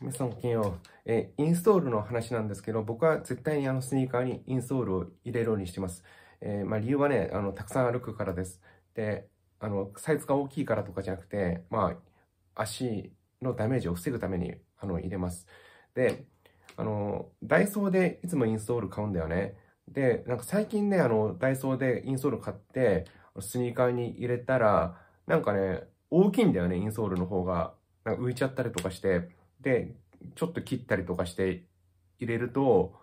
皆さん金曜、えインストールの話なんですけど、僕は絶対にあのスニーカーにインストールを入れるようにしてます。えー、まあ理由はね、あの、たくさん歩くからです。で、あの、サイズが大きいからとかじゃなくて、まあ、足のダメージを防ぐために、あの、入れます。で、あの、ダイソーでいつもインストール買うんだよね。で、なんか最近ね、あの、ダイソーでインストール買って、スニーカーに入れたら、なんかね、大きいんだよね、インソールの方が。なんか浮いちゃったりとかして、で、ちょっと切ったりとかして入れると、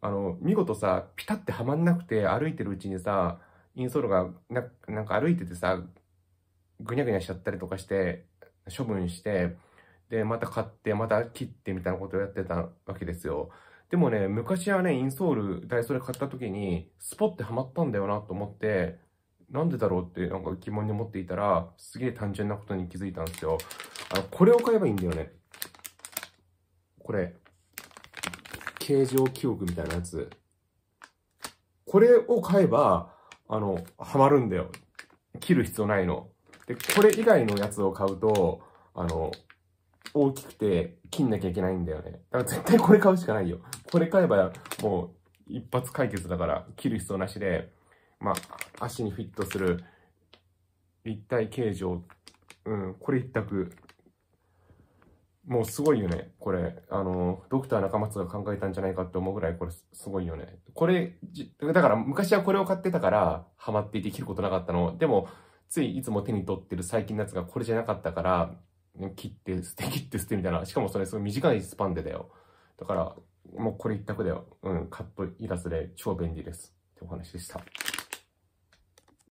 あの、見事さ、ピタッてはまんなくて歩いてるうちにさ、インソールがな、なんか歩いててさ、ぐにゃぐにゃしちゃったりとかして、処分して、で、また買って、また切ってみたいなことをやってたわけですよ。でもね、昔はね、インソール、ダイソーで買った時に、スポッてはまったんだよなと思って、なんでだろうってなんか疑問に思っていたら、すげえ単純なことに気づいたんですよ。あの、これを買えばいいんだよね。これ、形状記憶みたいなやつ。これを買えば、あの、はまるんだよ。切る必要ないの。で、これ以外のやつを買うと、あの、大きくて切んなきゃいけないんだよね。だから絶対これ買うしかないよ。これ買えばもう一発解決だから切る必要なしで、まあ、足にフィットする立体形状。うん、これ一択。もうすごいよね、これ。あの、ドクター中松が考えたんじゃないかって思うぐらい、これすごいよね。これ、だから昔はこれを買ってたから、ハマってできることなかったの。でも、ついいつも手に取ってる最近のやつがこれじゃなかったから、切って捨て、切って捨てみたいな。しかもそれすごい短いスパンでだよ。だから、もうこれ一択だよ。うん、カットイラストで超便利です。ってお話でした。